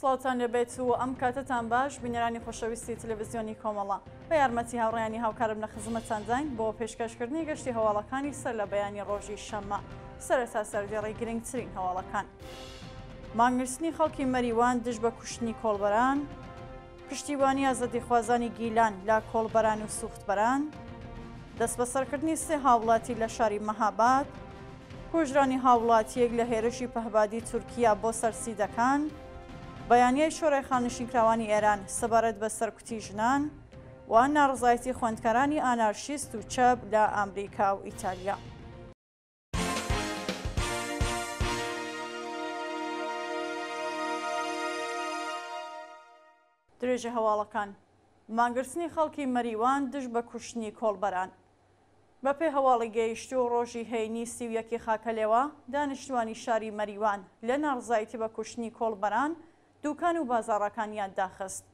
سڵاتان لەبێت و ئەم کاتتان باش بینەرانی خۆشەویستی تلەڤزیۆنی کۆمەڵە بە یارمەتی هاوڕیانی هاوکارم لە خزمەتاندان بۆ پێشکەشکردنی گەشتی هەواڵەکانی سەر لە بەیانی ڕۆژی شەمە سەرتا سەرگێڕی گرنگترین هەواڵەکان. مانگرستنی خەڵکی مەریوان دش بە کوشتنی کۆڵبەران، پشتیبانی ئازادی خوازانی گیلان لا کۆڵبەران و سوختبەران، دەست بە سەرکردنی سێ هاوڵاتی لە شاری مەهاباد، کوژرانی هاوڵاتیەک لە هێرشی پەهبادی تورکیا بۆ سەرسیدەکان، بەیانیای شۆڕی خانشینکراوانی ئێران سەبارەت بە سەرکوتی ژنان و ناڕزایەتی خوندکارانی ئانارشیست و چەب لە ئەمریکا و ئیتالیا. درێژە هەواڵەکان مانگرسنی خەڵکی مەریوان دش بە کوشتنی کۆڵبەران بەپێ هەواڵی گەیشت و ڕۆژی هەینی سیویەکی خاکەلێەوە دانیشتوانی شاری مەریوان لە ناڕزایەتی بە کوشتنی کۆڵبەران و دوکان و بازارەکانیان داخست.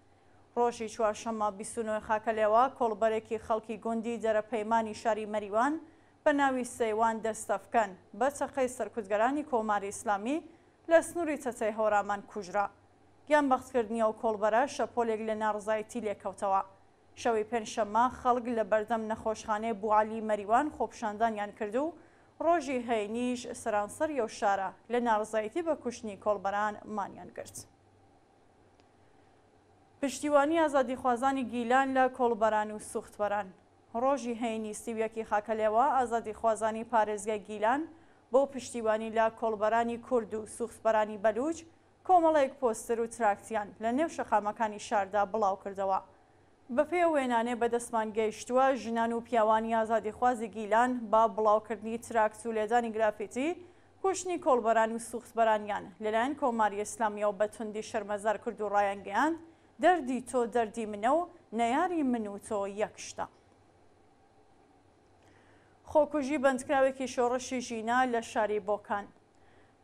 ڕۆژی چوارشەمە 29 خاکەلەوە کۆڵبەرێکی خەڵکی گوندی دەرەپەیمانانی شاری مەریوان بە ناوی سەیوان دەستەفکەن بە چەقەی سەرکوتگەرانی کۆماری ئیسلامی لە سنووری چەچەی هۆرامان کوژرا. گیان بەختکردنیە و کۆڵبەرە شەپۆلێک لە ناڕزایەتی لێکەوتەوە. شەوی پێنجشەمە خەڵک لە بەردەم نەخۆشخانەی بوالی مەریوان خۆپشاندانیان کرد و ڕۆژی هەینیش سەرانسەر و شارە لە ناڕزایەتی بە کوشتنی کۆڵبەران مانیان گرت. پشتیوانی ئازادیخوازانی گیلان لە کۆڵبەران و سوختوەران ڕۆژی هەینی سیویەکی خاکەلەوە ئازادیخوازانی پارێزگە گیلان بۆ پشتیوانی لە کۆڵبەرانی کورد و سوختبەرانی بەلوچ کۆمەڵێک پۆستر و تراکسیان لە نێو شەخامەکانی شاردا بڵاو کردەوە بە پێ وێنانێ بەدەستمان گەیشتووە ژنان و پیاوانی ئازادیخوازی گیلان با بڵاوکردنی تراکس و لێدانی گرافیتی کوشتنی کۆڵبەران و سوختبەرانیان لەلایەن کۆماری ئسلامیەوە بە توندی شەرمەزار کرد و ڕایەنگەیان دەردی تۆ دەردی منە و نەیاری من و تۆ یەکشتە. خۆکوژی بەندکراوێکی شۆڕەشی ژینا لە شاری بۆکان.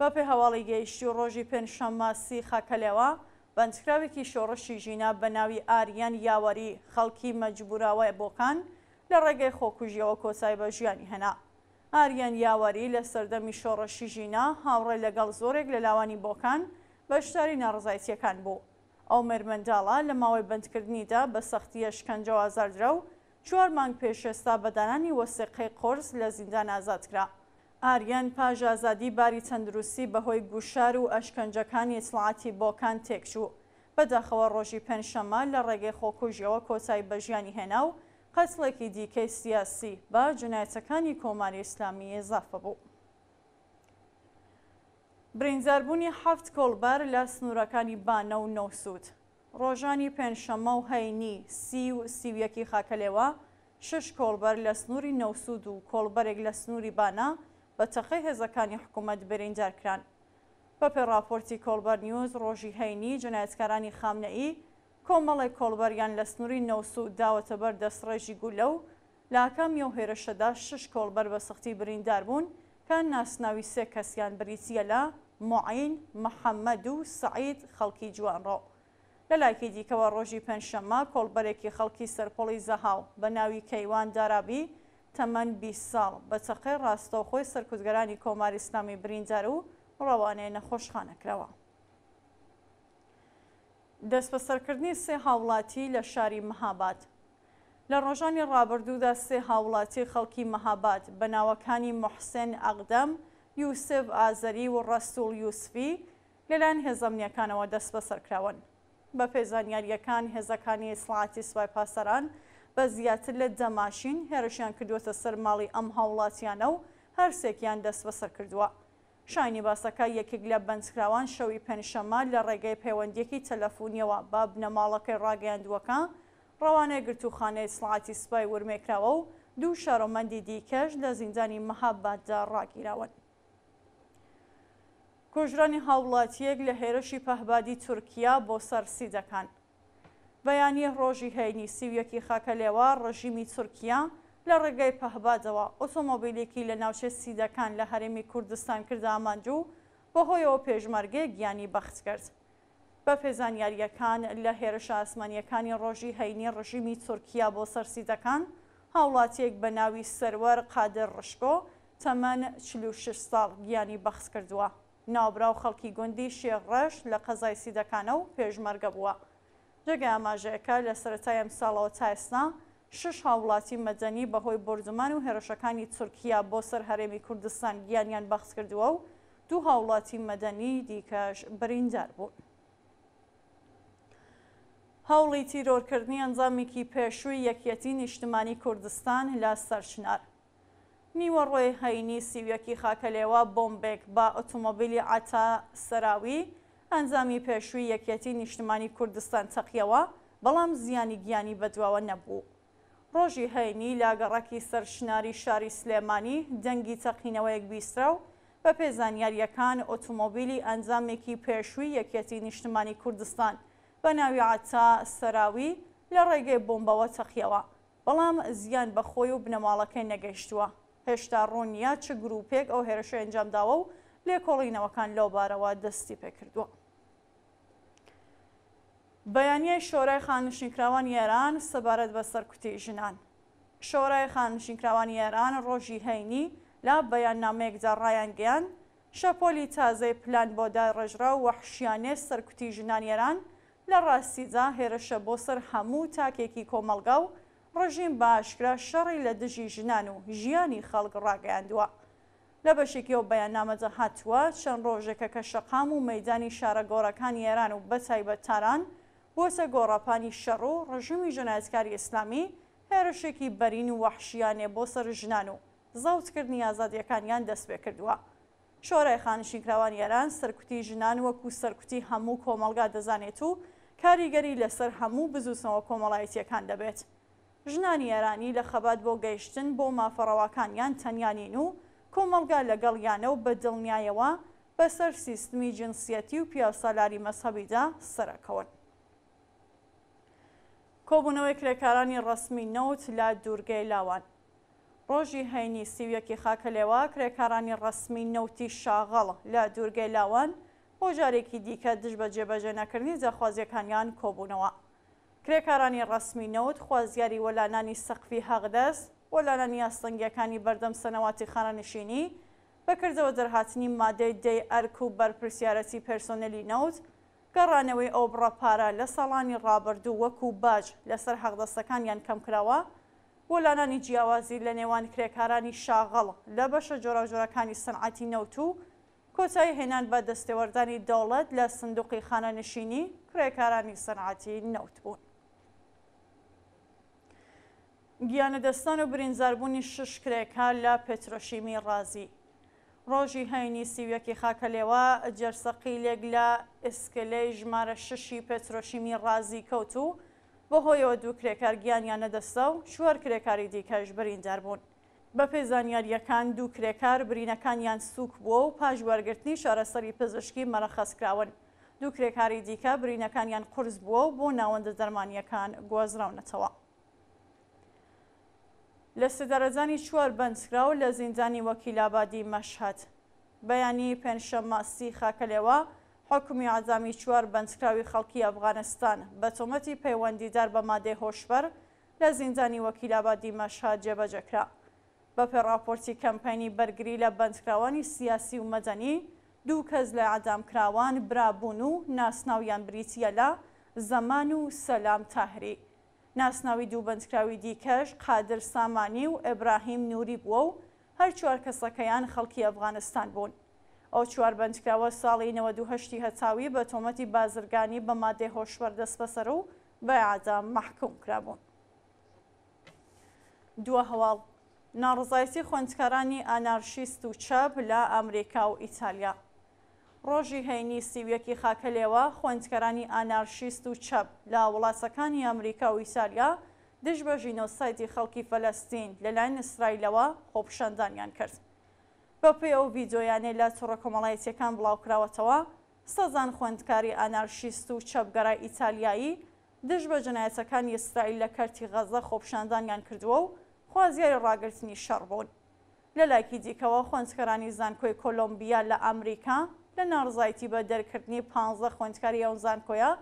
بەپی هەواڵی گەیشتی و ڕۆژی پێنجشەمماسی خاکەلەوە بەندکراوێکی شۆڕەشی ژینا بە ناوی ئاریان یاوەری خەڵکی مەجبوراوە بۆکان لە ڕێگەی خۆکوژیەوە کۆسای بە ژیانی هەنا. ئاریان یاوەری لە سەردەمی شۆڕەشی ژینا هاوڕێ لەگەڵ زۆرێک لە لاوانی بۆکان بە شتاری ناڕزایەتیەکان بوو. ئەو مەرمەنداڵە لە ماوەی بندکردنیدا بە سەختیە شکەنجە ئازاردرا و چوار مانگ پێشێستا بەدانانی وەسیقەی قرس لە زیندان ئازادکرا. ئاریان پاژ ئازادی باری تەندروستی بەهۆی گوشار و ئەشکەنجەکانی ئسلاعاتی بۆکان تێکچوو. بەداخەوە ڕۆژی پێنجشەمە لە ڕێگەی خۆکوژیەوە کۆتایی بەژیانی هێنا و قەسڵێکی دیکەی سیاسی بە جنایەتەکانی کۆماری ئسلامی ئێزافە بوو. برینجاربوونی هەفت کۆڵبەر لە سنوورەکانی بانە و نەوسوت. ڕۆژانی پێنجشەمە و هەینی سی و سیویەکی خاکەلێوە شش کۆڵبەر لە سنووری نەوسود و کۆڵبەرێک لە سنووری بانە بە تەخی هێزەکانی حکوومەت برینجارکران. بە پێڕاپۆرتی کۆلبەر نیوز ڕۆژی هەینی جنایەتکارانی خامنەئی کۆمەڵی کۆلبەریان لە سنووری نەوسود داوەتە بەر دەسڕێژی گولە و لاکەم یو هێرشەدا شش کۆلبەر بە سەختی بریندار بوون کە ناسناوی سێ کەسیان بریتیە لە معین محەممەد و سعید خەڵکی جوانڕۆ لە لایکی دیکەوە ڕۆژی پێنجشەمە کۆڵبەرێکی خەڵکی سەرپۆڵی زەهاو بە ناوی کەیوان دارابی تەمەەن بی ساڵ بە چەقی ڕاستەوخۆی سەرکوزگەرانی کۆماری ئسلامی بریندار و ڕەوانەیە نەخۆشخانەکرەوە. دەست بە سەرکردنی سێ هاوڵاتی لە شاری مەهاباد لە ڕۆژانی ڕابردوودا سێ هاوڵاتی خەڵکی مەهاباد بە ناوەکانی محسێن ئەقدەم، یوسف ئازەری و ڕستول یوسفی لەلایەن هێزەمنیەکانەوە دەست بەسەرکراون بە پێزانیاریەکان هێزەکانی ئیسلاتی سوای پاسەران بە زیاتر لە دەماشین هێرشیان کردوتە سەر ماڵی ئەم هاوڵاتیانە و هەرسێکیان دەست بەسەر کردووە. شانی باسەکە یەکێک لە بەندکراوان شەوی پێنجشەما لە ڕێگەی پەیوەندیەکی تەلەفۆنیەوە با بنەماڵەکەی ڕاگەیاندووەکە ڕەوانەی گرتوخانەی سڵاتی سوپای ورمێکراوە و دوو شارۆمەندی دیکەش لە زیندانی مەهاباددا ڕاگیراون. کۆژرانی هاوڵاتیەک لە هێرشی پەهبادی تورکیا بۆ سەرسی دەکەن. بەیانی ڕۆژی هەینی سیویەکی خاکە لێوە ڕژیمی تورکیا لە ڕێگەی پەهبادەوە ئۆتۆمۆبیلێکی لە ناوچە سیدەکان لە هەرێمی کوردستان کرد ئامانجوو بەهۆیەوە پێشمەرگێ گیانی بەخت کرد. بە پێزانیاریەکان لە هێرش ئاسمانیەکانی ڕۆژی هەینی ڕژیمی تورکیا بۆ سەرسیدەکان هاوڵاتیەک بە ناوی سەروەر قادر ڕشکۆ تەمەەن 46 ساڵ گیانی بەخس کردووە. ناوبراو خەڵکی گوندی شێڕەش لە قەزای سیدەکانە و پێشمەرگە بووە. جگە ئاماژەکە لە سەتای ئەم ساڵەوە تایسنا شش هاوڵاتی مەدەنی بەهۆی بردمان و هێرشەکانی تورکیا بۆ سەر هەرێمی کوردستان گیانیان بەخس کردووە و دوو هاوڵاتی مەدەنی دیکەش بریندار بوون. هەوڵی تیرۆرکردنی ئەنجامێکی پێشووی یەکەتی نیشتمانی کوردستان لە سەرچنار. نیوەڕۆی هەینی سیویەکی خاکەلێوە بۆمبێک بە ئۆتۆمۆبیلی ئاتا سەراوی ئەنجامی پێشووی یەکەتی نیشتمانی کوردستان تەقیەوە بەڵام زیانی گیانی بەدواوە نەبوو. ڕۆژی هەینی لاگەڕەکی سەرشناری شاری سلێمانی دەنگی تەقینەوەیەک بیسترە و بە پێزانیاریەکان ئۆتۆمۆبیلی ئەنجامێکی پێشووی یەکەتی نیشتمانی کوردستان بە ناوی عتا سەراوی لە ڕێگەی بۆمبەوە تەقیەوە. بەڵام زیان بەخۆی و بنەماڵەکەی نەگەیشتووە. هێشتا ڕۆنیا چ گرروپێک ئەو هێرشە ئەنجامداوە و لێکۆڵینەوەکان لەو بارەوە دەستی پێکردووە. بەیانیە شۆرای خانشینکراوان ئێران سەبارەت بە سەرکوتی ژنان. شۆرای خانشینکراوان ئێران ڕۆژی هەینی لا بەیاننامەیەکدا ڕایان گەیان شەپۆلی تازەی پلان بۆ داڕێژرا و وەحشیانێ سەرکوتی ژنانیێران لە ڕاستیدا هێرشە بۆ سەر هەموو تاکێکی کۆمەلگا و ڕژیم باشکرا شەڕی لە دژی ژنان و ژیانی خەڵک ڕاگەیاندووە لە بەشێکیەوە بەیاننامەدە هاتووە چەند ڕۆژێکە کە شەقام و مەدانی شارە گۆڕەکانی ئێران و بەتایبەت تاران بۆسە گۆڕاپانی شەڕ و ڕژیمی ژنایسکاری ئیسلامی هێرشێکی بەرین و وەحشیانێ بۆ سەر ژنان و زەوتکردنی ئازادیەکانیان دەست پێ کردووە. شۆرای خانشینکراوان ئێران سەرکوتی ژنان وەکو سەرکوتی هەموو کۆمەلگا دەزانێت و کاریگەری لەسەر هەموو بزوسنەوە کۆمەڵایەتیەکان دەبێت. ژنانی یارانی لە خەبات بۆ گەیشتن بۆ مافەڕەوەکانیان تەنیانین و کۆمەلگا لەگەڵیانە و بە دڵنیایەوە بەسەر سیستمی جنسیەتی و پیاسالاری مەسەبیدا سەرەکەون. کۆبوونەوەی کرێکارانی ڕسمی نەوت لە دوورگەی لاوان. ڕۆژی هەینی سیویەکی خاکەلێوە کرێکارانی ڕسمی نەوتی شاغەڵ لە دوورگەی لاوان بۆ جارێکی دیکە دش بە جێبەجێ نەکردنی جەخوازیەکانیان کۆبوونەوە. کرێکارانی ڕسمی نەوت خوازیاری وەلانانی سەقفی هەغدەست وەلانانی یاستەنگیەکانی بەردەم سەنەواتی خانەنشینی بەکردەوە دەرهاتنی مادەی دەی ئەرک و بەرپرسیارەتی پرسۆنەلی نەوت گەڕانەوەی ئۆبڕە پارە لە ساڵانی ڕابردوو وەکو باج لەسەر حەقدەستەکانیان کەمکراوە وەلانانی جیاوازی لە نێوان کرێکارانی شاغەڵ لە بەشە جۆراژۆرەکانی سنعەتی نەوت و کۆتایی هێنان بە دەستێوەردانی دەوڵەت لە سندوقی خانەنشینی کرێکارانی سنعەتی نەوت بوون. گیانەدەستان و برینزاربوونی شش کرێکە لە پێترۆشیمی ڕازی. ڕۆژی هەینی سیویەکی خاکە لێوە جەرسەقیلێک لە ئسکلەی ژمارە ششی پێترۆشیمی ڕازی کەوت و بە هۆیەوە دوو کرێکارگیان یانەدەستە و چوار کرێکاری دیکەش بریندار بوون. بە پێزانیاریەکان دوو کرێکار برینەکانیان سوک بووە و پاش وەرگرتنی شارەسەری پزیشکی مەرەخەسکراون. دوو کرێکاری دیکە برینەکانیان قرس بووە و بۆ ناوەندە دەرمانیەکان گۆزراونەتەوە. لە سەدەرەزانی چوار بەندکراوە لە زیندانی وەکیلابادی مەشهد بەیانی پێنجشەماسی خاکەلێەوە حکومی عزامی چوار بەندکراوی خەڵکی ئەفغانستان بە تۆمەتی پەیوەندیدار بە مادەی هۆشبەر لە زیندانی وەکیلابادی مەشهد جێبەجەکرا بە پێڕاپۆرتی کەمپینی بەرگری لە بەندکراوانی سیاسی و مەدەنی دوو کەس لە عدامکراوان برابوون و ناسناویان بریتە لە زەمان و سەلام تاهری. ناسناوی دوو بەندکراوی دیکەش قادر سامانی و ئەبراهیم نوری بووە و هەر چوار کەسەکەیان خەڵکی ئەفغانستان بوون. ئەو چوار بەندکراوە ساڵی 1970 هەتاوی بە تۆمەتی بازرگانی بە مادێ هۆشوەەر دەستبەسەر و بە عادام محکوم کرابوون. دووە هەواڵ ناڕزایەتی خوندکارانی ئانارشیست و چەپ لە ئەمریکا و ئیتالیا. ڕۆژی هەینی سیویەکی خاکەلێەوە خوێندکەرانی ئانارشیست و چەپ لا وڵاسەکانی ئەمریکا و ئیسالیا دژ بە ژینۆسایتی خەڵکی فەلەستین لەلایەن ئیسرائیلەوە خۆپشاندانیان کرد. بە پێی ئەو ڤیددیۆیانەی لە تۆڕە کۆمەڵایەتەکان بڵاوکراوەتەوە سەزان خوێندکاری ئانارشیست و چەپگەرای ئیتالیایی دژ بە جنایەتەکانی ئیسرائیل لە کەرتی غەزە خۆپشاندانیان کردووە و خوازیاری ڕاگررتنی شەڕبوون. لە لایکی دیکەوە خوندکەرانی زانکۆی کۆلمبیا لە ئەمریکا لە نارزایەتی بە دەرکردنی پ خوندکاری ئەوزان کۆیا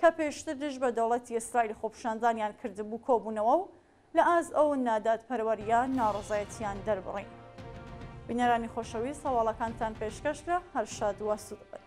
کە پێشتر دژ بە دەوڵەتی ئیسرائیل خۆپشاندانیان کردبوو کۆبوونەوە و لە ئاز ئەو نادات پەروەریان ناڕزایەتیان دەربڕین. بینەرانی خۆشەوی سەواڵەکانتان پێشکەش لە هەرشاد وەسوود بن.